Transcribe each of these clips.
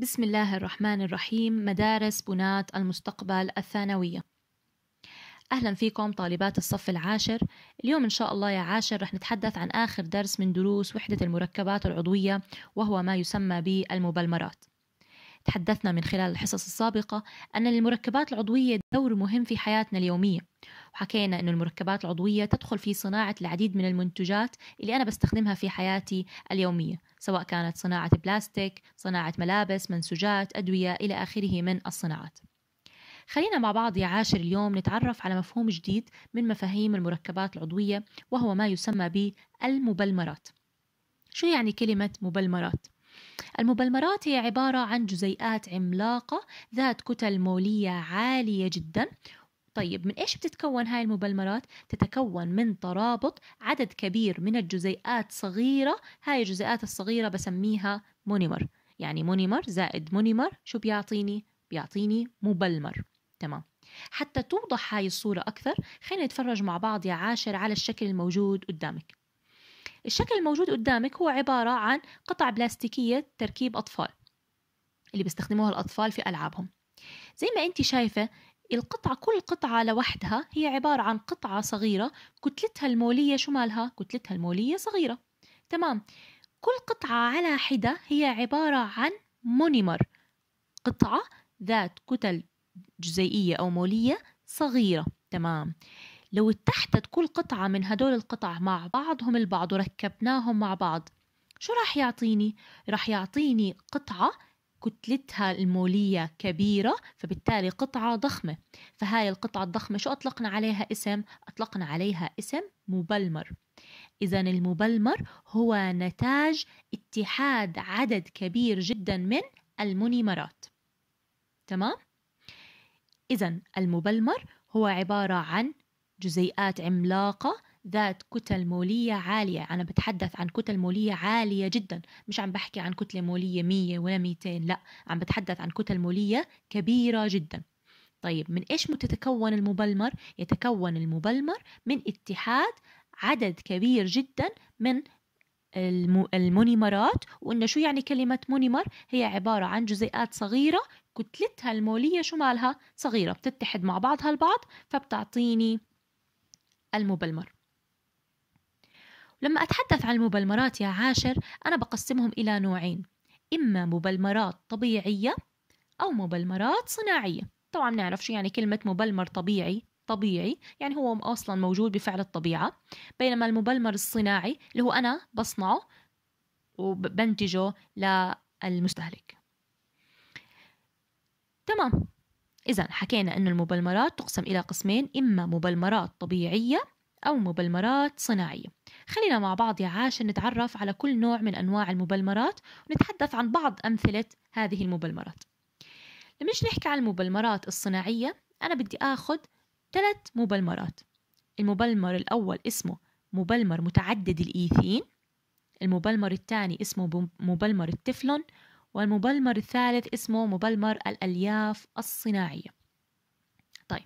بسم الله الرحمن الرحيم مدارس بنات المستقبل الثانوية أهلا فيكم طالبات الصف العاشر اليوم إن شاء الله يا عاشر رح نتحدث عن آخر درس من دروس وحدة المركبات العضوية وهو ما يسمى بالمبلمرات تحدثنا من خلال الحصص السابقة أن للمركبات العضوية دور مهم في حياتنا اليومية وحكينا أن المركبات العضوية تدخل في صناعة العديد من المنتجات اللي أنا بستخدمها في حياتي اليومية سواء كانت صناعة بلاستيك، صناعة ملابس، منسوجات، أدوية إلى آخره من الصناعات خلينا مع بعض يا عاشر اليوم نتعرف على مفهوم جديد من مفاهيم المركبات العضوية وهو ما يسمى بالمبلمرات شو يعني كلمة مبلمرات؟ المبلمرات هي عبارة عن جزيئات عملاقة ذات كتل مولية عالية جدا طيب من ايش بتتكون هاي المبلمرات؟ تتكون من ترابط عدد كبير من الجزيئات صغيرة، هاي الجزيئات الصغيرة بسميها مونيمر، يعني مونيمر زائد مونيمر شو بيعطيني؟ بيعطيني مبلمر، تمام. حتى توضح هاي الصورة أكثر، خلينا نتفرج مع بعض يا عاشر على الشكل الموجود قدامك. الشكل الموجود قدامك هو عبارة عن قطع بلاستيكية تركيب أطفال اللي بيستخدموها الأطفال في ألعابهم زي ما أنت شايفة القطعة كل قطعة لوحدها هي عبارة عن قطعة صغيرة كتلتها المولية شو مالها؟ كتلتها المولية صغيرة تمام كل قطعة على حدة هي عبارة عن مونيمر قطعة ذات كتل جزيئية أو مولية صغيرة تمام لو اتحدت كل قطعة من هدول القطع مع بعضهم البعض وركبناهم مع بعض شو راح يعطيني؟ راح يعطيني قطعة كتلتها المولية كبيرة فبالتالي قطعة ضخمة فهاي القطعة الضخمة شو أطلقنا عليها اسم؟ أطلقنا عليها اسم مبلمر إذا المبلمر هو نتاج اتحاد عدد كبير جدا من المونيمرات تمام؟ إذا المبلمر هو عبارة عن جزيئات عملاقة ذات كتل مولية عالية أنا بتحدث عن كتل مولية عالية جدا مش عم بحكي عن كتلة مولية 100 ولا 200 لا عم بتحدث عن كتل مولية كبيرة جدا طيب من إيش تتكون المبلمر؟ يتكون المبلمر من اتحاد عدد كبير جدا من المونيمرات وإنه شو يعني كلمة مونيمر؟ هي عبارة عن جزيئات صغيرة كتلتها المولية شو مالها؟ صغيرة بتتحد مع بعضها البعض فبتعطيني المبلمر لما أتحدث عن المبلمرات يا عاشر أنا بقسمهم إلى نوعين إما مبلمرات طبيعية أو مبلمرات صناعية طبعا نعرف شو يعني كلمة مبلمر طبيعي طبيعي يعني هو أصلا موجود بفعل الطبيعة بينما المبلمر الصناعي اللي هو أنا بصنعه وبنتجه للمستهلك تمام إذا حكينا أن المبلمرات تقسم إلى قسمين إما مبلمرات طبيعية أو مبلمرات صناعية خلينا مع بعض يا عاشر نتعرف على كل نوع من أنواع المبلمرات ونتحدث عن بعض أمثلة هذه المبلمرات لما نحكي عن المبلمرات الصناعية أنا بدي آخذ ثلاث مبلمرات المبلمر الأول اسمه مبلمر متعدد الإيثين المبلمر الثاني اسمه مبلمر التفلون والمبلمر الثالث اسمه مبلمر الألياف الصناعية طيب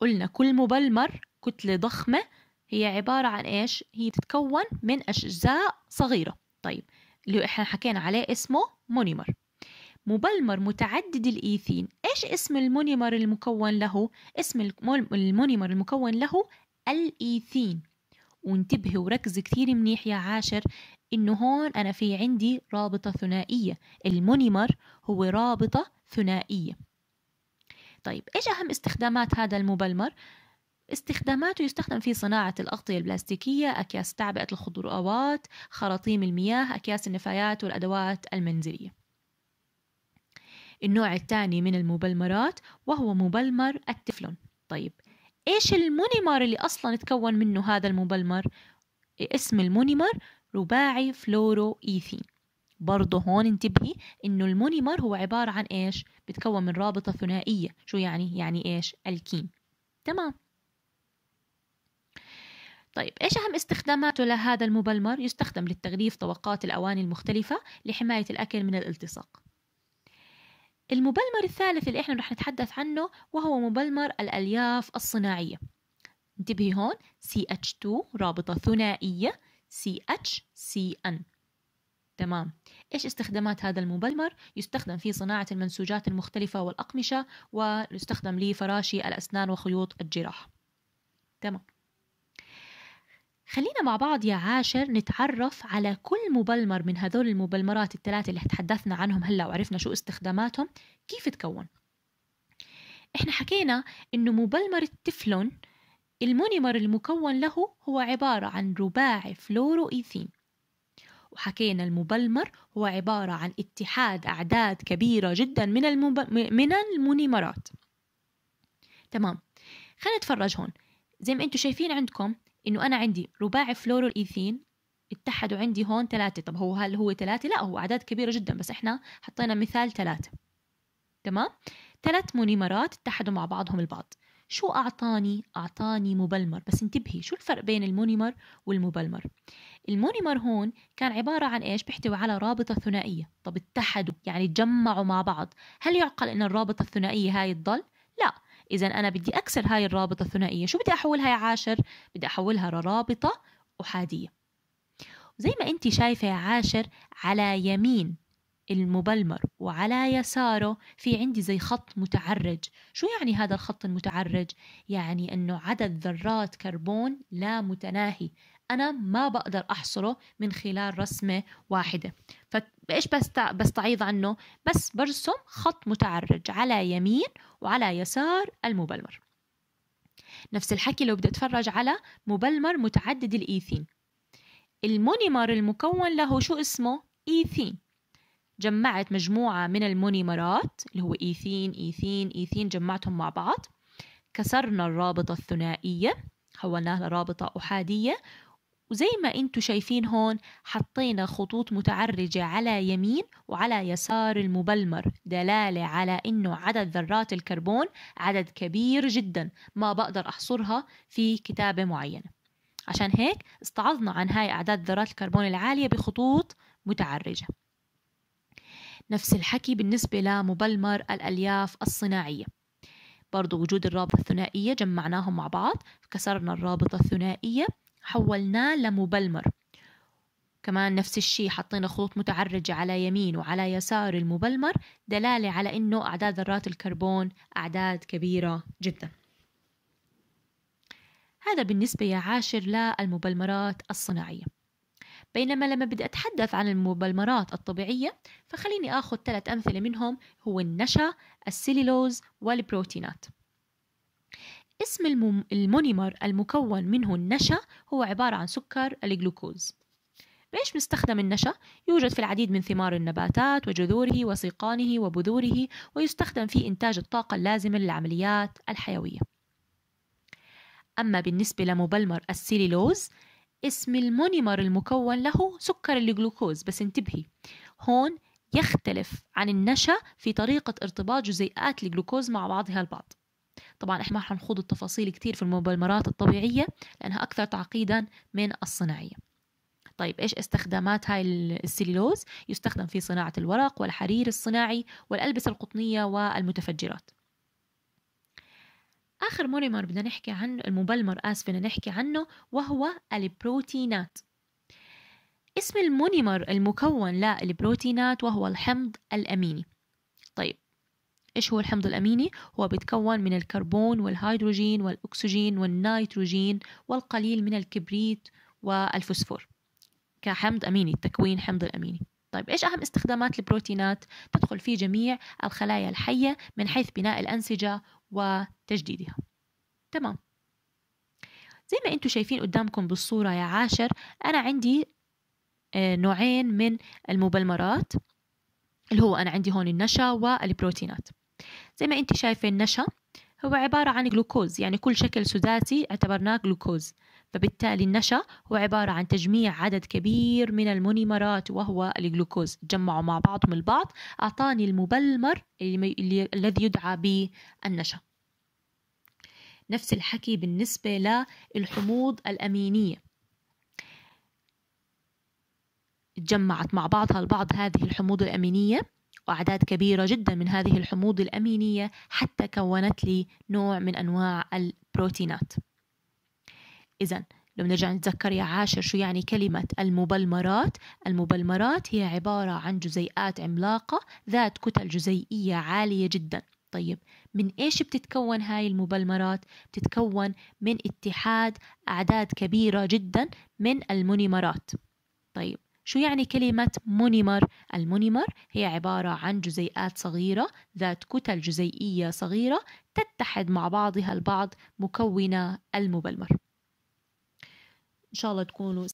قلنا كل مبلمر كتلة ضخمة هي عبارة عن إيش؟ هي تتكون من أجزاء صغيرة طيب اللي إحنا حكينا عليه اسمه مونيمر مبلمر متعدد الإيثين إيش اسم المونيمر المكون له؟ اسم المونيمر المكون له الإيثين وانتبهي وركزي كثير منيح يا عاشر إنه هون أنا في عندي رابطة ثنائية المونيمر هو رابطة ثنائية طيب إيش أهم استخدامات هذا المبلمر؟ استخداماته يستخدم في صناعة الأغطية البلاستيكية، أكياس تعبئة الخضروات، خراطيم المياه، أكياس النفايات والأدوات المنزلية. النوع الثاني من المبلمرات وهو مبلمر التفلون. طيب إيش المونيمر اللي أصلا تكون منه هذا المبلمر اسم المونيمر رباعي فلورو إيثين برضه هون انتبهي انه المونيمر هو عبارة عن ايش بتكون من رابطة ثنائية شو يعني يعني ايش الكين تمام طيب ايش اهم استخداماته لهذا المبلمر يستخدم للتغليف طبقات الاواني المختلفة لحماية الاكل من الالتصاق المبلمر الثالث اللي احنا رح نتحدث عنه وهو مبلمر الألياف الصناعية انتبهي هون CH2 رابطة ثنائية CH CN تمام ايش استخدامات هذا المبلمر يستخدم في صناعة المنسوجات المختلفة والأقمشة ويستخدم لفراشي الأسنان وخيوط الجراحة تمام خلينا مع بعض يا عاشر نتعرف على كل مبلمر من هذول المبلمرات الثلاثة اللي تحدثنا عنهم هلا وعرفنا شو استخداماتهم كيف تكون احنا حكينا انه مبلمر التفلون المونيمر المكون له هو عبارة عن رباعي فلورو إيثين وحكينا المبلمر هو عبارة عن اتحاد أعداد كبيرة جدا من, المب... من المونيمرات تمام خلينا نتفرج هون زي ما انتم شايفين عندكم انه انا عندي رباعي فلورو الايثين اتحدوا عندي هون ثلاثة طب هو هل هو ثلاثة؟ لا هو أعداد كبيرة جدا بس إحنا حطينا مثال ثلاثة تمام؟ ثلاث مونيمرات اتحدوا مع بعضهم البعض شو أعطاني؟ أعطاني مبلمر بس انتبهي شو الفرق بين المونيمر والمبلمر المونيمر هون كان عبارة عن إيش؟ بيحتوي على رابطة ثنائية طب اتحدوا يعني تجمعوا مع بعض هل يعقل أن الرابطة الثنائية هاي تضل؟ لا إذا أنا بدي أكسر هاي الرابطة الثنائية شو بدي أحولها يا عاشر؟ بدي أحولها لرابطة أحادية زي ما أنت شايفة يا عاشر على يمين المبلمر وعلى يساره في عندي زي خط متعرج شو يعني هذا الخط المتعرج؟ يعني أنه عدد ذرات كربون لا متناهي أنا ما بقدر أحصره من خلال رسمة واحدة فإيش بستعيض عنه؟ بس برسم خط متعرج على يمين وعلى يسار المبلمر نفس الحكي لو بدي أتفرج على مبلمر متعدد الإيثين المونيمر المكون له شو اسمه؟ إيثين جمعت مجموعة من المونيمرات اللي هو إيثين إيثين إيثين جمعتهم مع بعض كسرنا الرابطة الثنائية حولناها لرابطة أحادية وزي ما انتم شايفين هون حطينا خطوط متعرجة على يمين وعلى يسار المبلمر دلالة على انه عدد ذرات الكربون عدد كبير جدا ما بقدر احصرها في كتابة معينة عشان هيك استعظنا عن هاي اعداد ذرات الكربون العالية بخطوط متعرجة نفس الحكي بالنسبة لمبلمر الألياف الصناعية برضو وجود الرابطة الثنائية جمعناهم مع بعض كسرنا الرابطة الثنائية حولناه لمبلمر كمان نفس الشيء حطينا خطوط متعرجة على يمين وعلى يسار المبلمر دلالة على أنه أعداد ذرات الكربون أعداد كبيرة جدا هذا بالنسبة يا عاشر للمبلمرات الصناعية بينما لما بدي أتحدث عن المبلمرات الطبيعية فخليني أخذ ثلاث أمثلة منهم هو النشا السيلولوز والبروتينات اسم المونيمر المكون منه النشا هو عبارة عن سكر الجلوكوز ليش مستخدم النشا؟ يوجد في العديد من ثمار النباتات وجذوره وسيقانه وبذوره ويستخدم في إنتاج الطاقة اللازمة للعمليات الحيوية أما بالنسبة لمبلمر السيليلوز اسم المونيمر المكون له سكر الجلوكوز بس انتبهي هون يختلف عن النشا في طريقة ارتباط جزيئات الجلوكوز مع بعضها البعض طبعا احنا ما نخوض التفاصيل كتير في المبلمرات الطبيعية لأنها أكثر تعقيدا من الصناعية طيب ايش استخدامات هاي السليلوز يستخدم في صناعة الورق والحرير الصناعي والألبسة القطنية والمتفجرات آخر مونيمر بدنا نحكي عنه المبلمر آسف بدنا نحكي عنه وهو البروتينات اسم المونيمر المكون للبروتينات وهو الحمض الأميني طيب إيش هو الحمض الأميني؟ هو بيتكون من الكربون والهيدروجين والأكسجين والنيتروجين والقليل من الكبريت والفوسفور كحمض أميني تكوين حمض الأميني طيب إيش أهم استخدامات البروتينات؟ تدخل في جميع الخلايا الحية من حيث بناء الأنسجة وتجديدها تمام زي ما انتم شايفين قدامكم بالصورة يا عاشر أنا عندي آه، نوعين من المبلمرات اللي هو أنا عندي هون النشا والبروتينات زي ما انت شايفه النشا هو عبارة عن جلوكوز يعني كل شكل سداسي اعتبرناه جلوكوز فبالتالي النشا هو عبارة عن تجميع عدد كبير من المونيمرات وهو الجلوكوز تجمعوا مع بعضهم البعض أعطاني المبلمر اللي الذي يدعى بالنشا نفس الحكي بالنسبة للحموض الأمينية تجمعت مع بعضها البعض هذه الحموض الأمينية وأعداد كبيرة جدا من هذه الحموض الأمينية حتى كونت لي نوع من أنواع البروتينات إذا لو نرجع نتذكر يا عاشر شو يعني كلمة المبلمرات المبلمرات هي عبارة عن جزيئات عملاقة ذات كتل جزيئية عالية جدا طيب من إيش بتتكون هاي المبلمرات؟ بتتكون من اتحاد أعداد كبيرة جدا من المونيمرات طيب شو يعني كلمة مونيمر؟ المونيمر هي عبارة عن جزيئات صغيرة ذات كتل جزيئية صغيرة تتحد مع بعضها البعض مكونة المبلمر إن شاء الله تكونوا